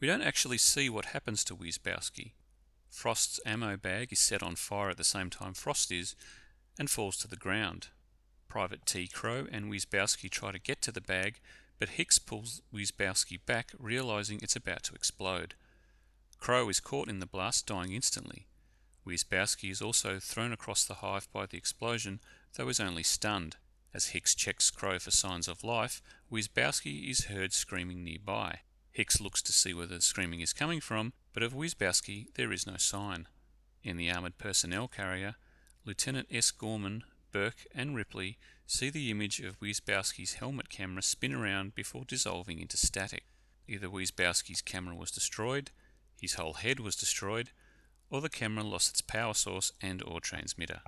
We don't actually see what happens to Wiesbowski. Frost's ammo bag is set on fire at the same time Frost is and falls to the ground. Private T. Crow and Wiesbowski try to get to the bag, but Hicks pulls Wiesbowski back, realizing it's about to explode. Crow is caught in the blast, dying instantly. Wiesbowski is also thrown across the hive by the explosion, though is only stunned. As Hicks checks Crow for signs of life, Wiesbowski is heard screaming nearby. Hicks looks to see where the screaming is coming from, but of Wisbowski there is no sign. In the armoured personnel carrier, Lieutenant S. Gorman, Burke, and Ripley see the image of Wisbowski's helmet camera spin around before dissolving into static. Either Wisbowski's camera was destroyed, his whole head was destroyed, or the camera lost its power source and or transmitter.